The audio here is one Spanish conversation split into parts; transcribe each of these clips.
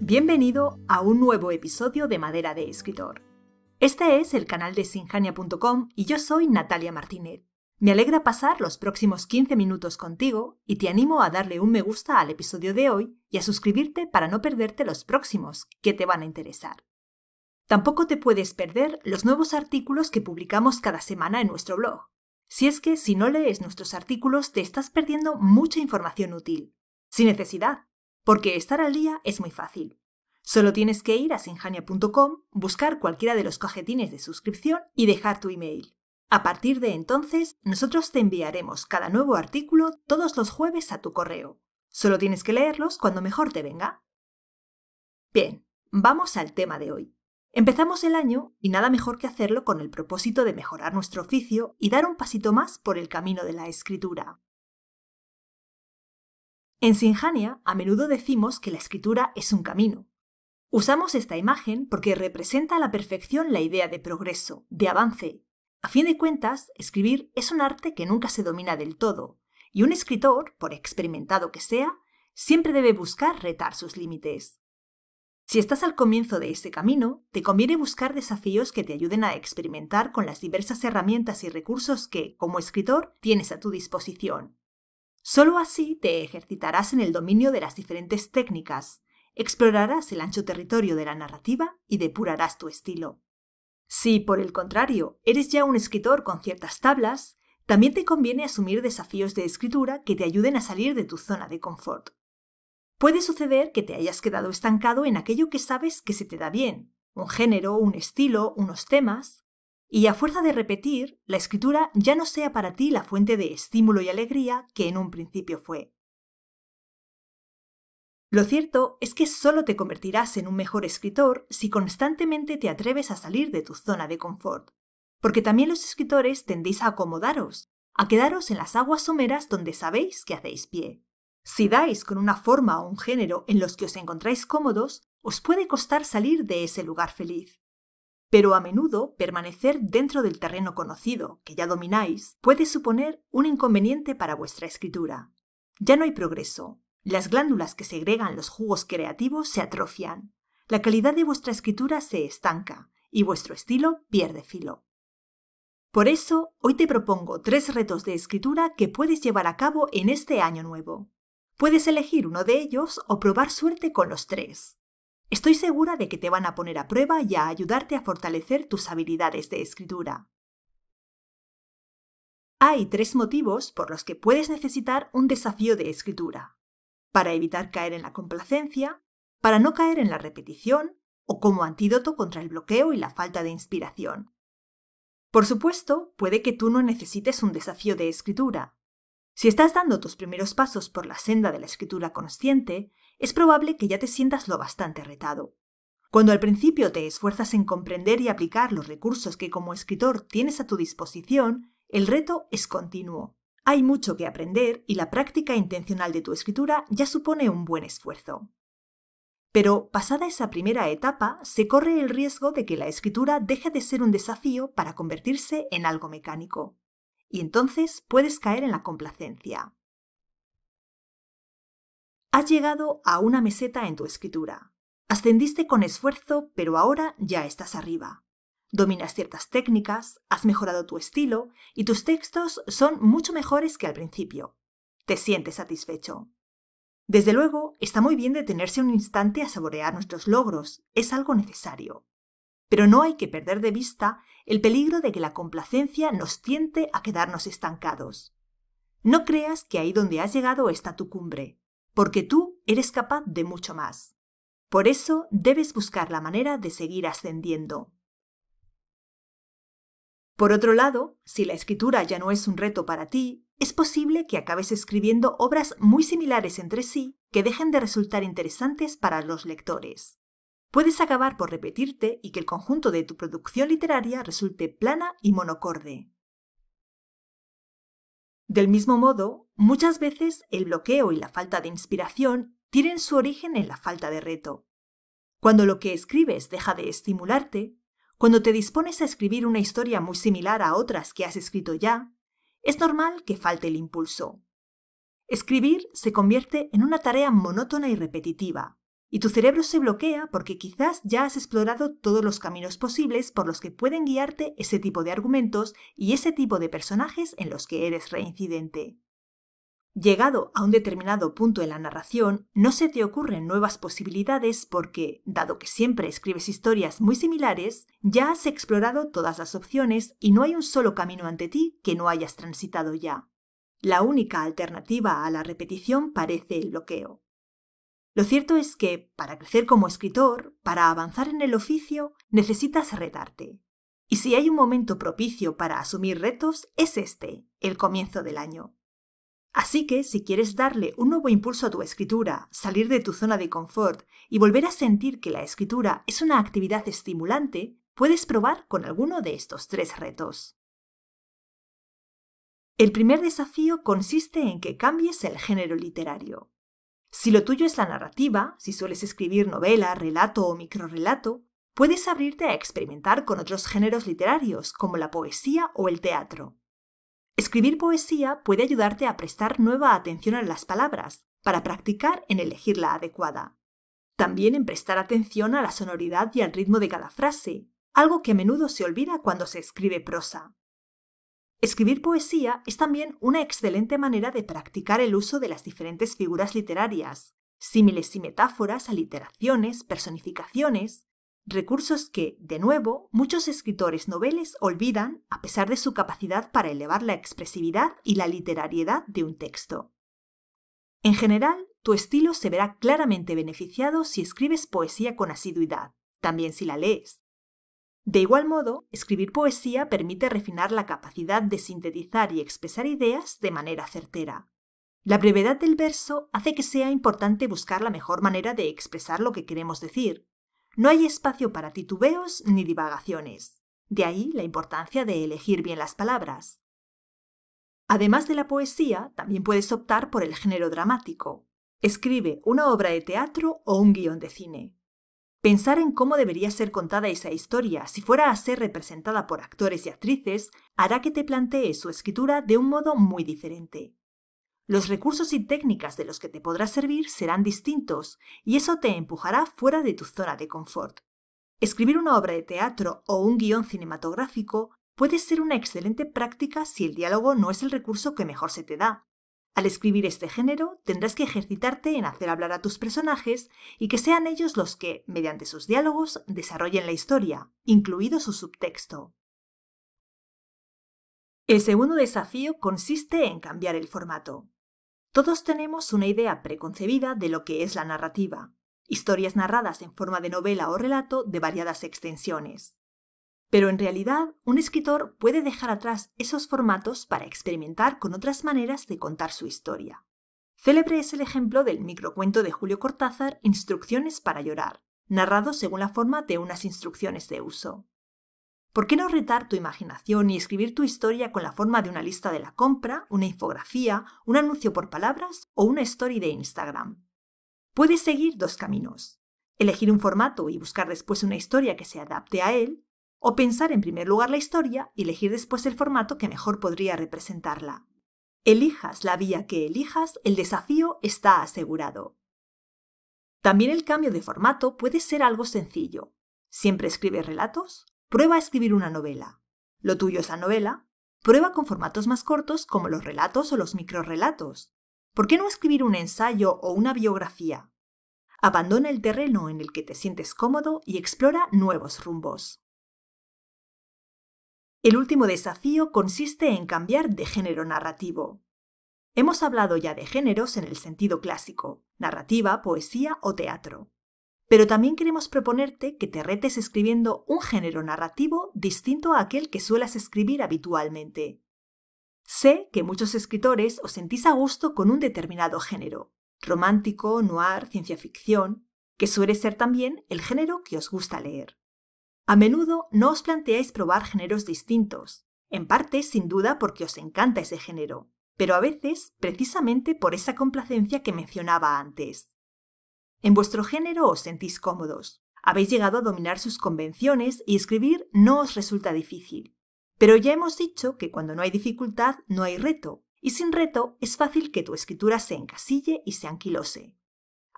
Bienvenido a un nuevo episodio de Madera de Escritor. Este es el canal de sinjania.com y yo soy Natalia Martínez. Me alegra pasar los próximos 15 minutos contigo y te animo a darle un me gusta al episodio de hoy y a suscribirte para no perderte los próximos que te van a interesar. Tampoco te puedes perder los nuevos artículos que publicamos cada semana en nuestro blog. Si es que si no lees nuestros artículos te estás perdiendo mucha información útil, sin necesidad porque estar al día es muy fácil. Solo tienes que ir a sinjania.com, buscar cualquiera de los cajetines de suscripción y dejar tu email. A partir de entonces, nosotros te enviaremos cada nuevo artículo todos los jueves a tu correo. Solo tienes que leerlos cuando mejor te venga. Bien, vamos al tema de hoy. Empezamos el año y nada mejor que hacerlo con el propósito de mejorar nuestro oficio y dar un pasito más por el camino de la escritura. En Sinjania a menudo decimos que la escritura es un camino. Usamos esta imagen porque representa a la perfección la idea de progreso, de avance. A fin de cuentas, escribir es un arte que nunca se domina del todo, y un escritor, por experimentado que sea, siempre debe buscar retar sus límites. Si estás al comienzo de ese camino, te conviene buscar desafíos que te ayuden a experimentar con las diversas herramientas y recursos que, como escritor, tienes a tu disposición. Solo así te ejercitarás en el dominio de las diferentes técnicas, explorarás el ancho territorio de la narrativa y depurarás tu estilo. Si, por el contrario, eres ya un escritor con ciertas tablas, también te conviene asumir desafíos de escritura que te ayuden a salir de tu zona de confort. Puede suceder que te hayas quedado estancado en aquello que sabes que se te da bien, un género, un estilo, unos temas, y a fuerza de repetir, la escritura ya no sea para ti la fuente de estímulo y alegría que en un principio fue. Lo cierto es que solo te convertirás en un mejor escritor si constantemente te atreves a salir de tu zona de confort, porque también los escritores tendéis a acomodaros, a quedaros en las aguas someras donde sabéis que hacéis pie. Si dais con una forma o un género en los que os encontráis cómodos, os puede costar salir de ese lugar feliz pero a menudo permanecer dentro del terreno conocido, que ya domináis, puede suponer un inconveniente para vuestra escritura. Ya no hay progreso. Las glándulas que segregan los jugos creativos se atrofian. La calidad de vuestra escritura se estanca y vuestro estilo pierde filo. Por eso, hoy te propongo tres retos de escritura que puedes llevar a cabo en este año nuevo. Puedes elegir uno de ellos o probar suerte con los tres. Estoy segura de que te van a poner a prueba y a ayudarte a fortalecer tus habilidades de escritura. Hay tres motivos por los que puedes necesitar un desafío de escritura. Para evitar caer en la complacencia, para no caer en la repetición o como antídoto contra el bloqueo y la falta de inspiración. Por supuesto, puede que tú no necesites un desafío de escritura. Si estás dando tus primeros pasos por la senda de la escritura consciente, es probable que ya te sientas lo bastante retado. Cuando al principio te esfuerzas en comprender y aplicar los recursos que como escritor tienes a tu disposición, el reto es continuo. Hay mucho que aprender y la práctica intencional de tu escritura ya supone un buen esfuerzo. Pero pasada esa primera etapa, se corre el riesgo de que la escritura deje de ser un desafío para convertirse en algo mecánico. Y entonces puedes caer en la complacencia. Has llegado a una meseta en tu escritura. Ascendiste con esfuerzo, pero ahora ya estás arriba. Dominas ciertas técnicas, has mejorado tu estilo y tus textos son mucho mejores que al principio. Te sientes satisfecho. Desde luego, está muy bien detenerse un instante a saborear nuestros logros, es algo necesario. Pero no hay que perder de vista el peligro de que la complacencia nos tiente a quedarnos estancados. No creas que ahí donde has llegado está tu cumbre porque tú eres capaz de mucho más. Por eso debes buscar la manera de seguir ascendiendo. Por otro lado, si la escritura ya no es un reto para ti, es posible que acabes escribiendo obras muy similares entre sí que dejen de resultar interesantes para los lectores. Puedes acabar por repetirte y que el conjunto de tu producción literaria resulte plana y monocorde. Del mismo modo, muchas veces el bloqueo y la falta de inspiración tienen su origen en la falta de reto. Cuando lo que escribes deja de estimularte, cuando te dispones a escribir una historia muy similar a otras que has escrito ya, es normal que falte el impulso. Escribir se convierte en una tarea monótona y repetitiva, y tu cerebro se bloquea porque quizás ya has explorado todos los caminos posibles por los que pueden guiarte ese tipo de argumentos y ese tipo de personajes en los que eres reincidente. Llegado a un determinado punto en la narración, no se te ocurren nuevas posibilidades porque, dado que siempre escribes historias muy similares, ya has explorado todas las opciones y no hay un solo camino ante ti que no hayas transitado ya. La única alternativa a la repetición parece el bloqueo. Lo cierto es que, para crecer como escritor, para avanzar en el oficio, necesitas retarte. Y si hay un momento propicio para asumir retos, es este, el comienzo del año. Así que, si quieres darle un nuevo impulso a tu escritura, salir de tu zona de confort y volver a sentir que la escritura es una actividad estimulante, puedes probar con alguno de estos tres retos. El primer desafío consiste en que cambies el género literario. Si lo tuyo es la narrativa, si sueles escribir novela, relato o microrrelato, puedes abrirte a experimentar con otros géneros literarios, como la poesía o el teatro. Escribir poesía puede ayudarte a prestar nueva atención a las palabras, para practicar en elegir la adecuada. También en prestar atención a la sonoridad y al ritmo de cada frase, algo que a menudo se olvida cuando se escribe prosa. Escribir poesía es también una excelente manera de practicar el uso de las diferentes figuras literarias, símiles y metáforas, aliteraciones, personificaciones, recursos que, de nuevo, muchos escritores noveles olvidan a pesar de su capacidad para elevar la expresividad y la literariedad de un texto. En general, tu estilo se verá claramente beneficiado si escribes poesía con asiduidad, también si la lees, de igual modo, escribir poesía permite refinar la capacidad de sintetizar y expresar ideas de manera certera. La brevedad del verso hace que sea importante buscar la mejor manera de expresar lo que queremos decir. No hay espacio para titubeos ni divagaciones. De ahí la importancia de elegir bien las palabras. Además de la poesía, también puedes optar por el género dramático. Escribe una obra de teatro o un guión de cine. Pensar en cómo debería ser contada esa historia si fuera a ser representada por actores y actrices hará que te plantees su escritura de un modo muy diferente. Los recursos y técnicas de los que te podrás servir serán distintos y eso te empujará fuera de tu zona de confort. Escribir una obra de teatro o un guión cinematográfico puede ser una excelente práctica si el diálogo no es el recurso que mejor se te da, al escribir este género, tendrás que ejercitarte en hacer hablar a tus personajes y que sean ellos los que, mediante sus diálogos, desarrollen la historia, incluido su subtexto. El segundo desafío consiste en cambiar el formato. Todos tenemos una idea preconcebida de lo que es la narrativa, historias narradas en forma de novela o relato de variadas extensiones. Pero en realidad, un escritor puede dejar atrás esos formatos para experimentar con otras maneras de contar su historia. Célebre es el ejemplo del microcuento de Julio Cortázar Instrucciones para llorar, narrado según la forma de unas instrucciones de uso. ¿Por qué no retar tu imaginación y escribir tu historia con la forma de una lista de la compra, una infografía, un anuncio por palabras o una story de Instagram? Puedes seguir dos caminos. Elegir un formato y buscar después una historia que se adapte a él, o pensar en primer lugar la historia y elegir después el formato que mejor podría representarla. Elijas la vía que elijas, el desafío está asegurado. También el cambio de formato puede ser algo sencillo. ¿Siempre escribes relatos? Prueba a escribir una novela. ¿Lo tuyo es la novela? Prueba con formatos más cortos como los relatos o los microrelatos. ¿Por qué no escribir un ensayo o una biografía? Abandona el terreno en el que te sientes cómodo y explora nuevos rumbos. El último desafío consiste en cambiar de género narrativo. Hemos hablado ya de géneros en el sentido clásico, narrativa, poesía o teatro. Pero también queremos proponerte que te retes escribiendo un género narrativo distinto a aquel que suelas escribir habitualmente. Sé que muchos escritores os sentís a gusto con un determinado género, romántico, noir, ciencia ficción, que suele ser también el género que os gusta leer. A menudo no os planteáis probar géneros distintos, en parte sin duda porque os encanta ese género, pero a veces precisamente por esa complacencia que mencionaba antes. En vuestro género os sentís cómodos, habéis llegado a dominar sus convenciones y escribir no os resulta difícil. Pero ya hemos dicho que cuando no hay dificultad no hay reto, y sin reto es fácil que tu escritura se encasille y se anquilose.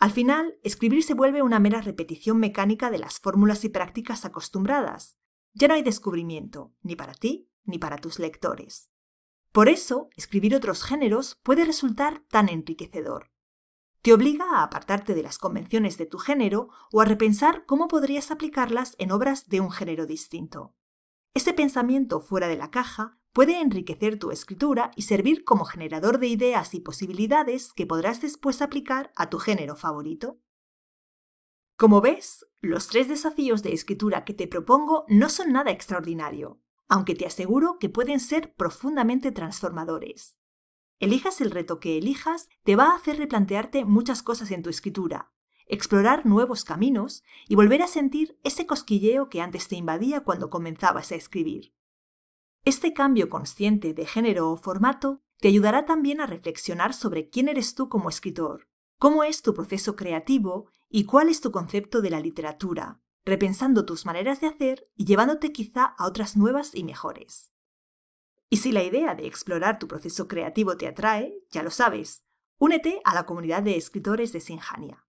Al final, escribir se vuelve una mera repetición mecánica de las fórmulas y prácticas acostumbradas. Ya no hay descubrimiento, ni para ti ni para tus lectores. Por eso, escribir otros géneros puede resultar tan enriquecedor. Te obliga a apartarte de las convenciones de tu género o a repensar cómo podrías aplicarlas en obras de un género distinto. Ese pensamiento fuera de la caja puede enriquecer tu escritura y servir como generador de ideas y posibilidades que podrás después aplicar a tu género favorito. Como ves, los tres desafíos de escritura que te propongo no son nada extraordinario, aunque te aseguro que pueden ser profundamente transformadores. Elijas el reto que elijas, te va a hacer replantearte muchas cosas en tu escritura, explorar nuevos caminos y volver a sentir ese cosquilleo que antes te invadía cuando comenzabas a escribir. Este cambio consciente de género o formato te ayudará también a reflexionar sobre quién eres tú como escritor, cómo es tu proceso creativo y cuál es tu concepto de la literatura, repensando tus maneras de hacer y llevándote quizá a otras nuevas y mejores. Y si la idea de explorar tu proceso creativo te atrae, ya lo sabes, únete a la comunidad de escritores de Sinjania.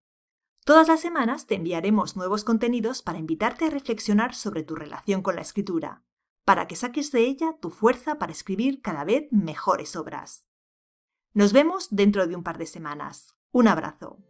Todas las semanas te enviaremos nuevos contenidos para invitarte a reflexionar sobre tu relación con la escritura para que saques de ella tu fuerza para escribir cada vez mejores obras. Nos vemos dentro de un par de semanas. Un abrazo.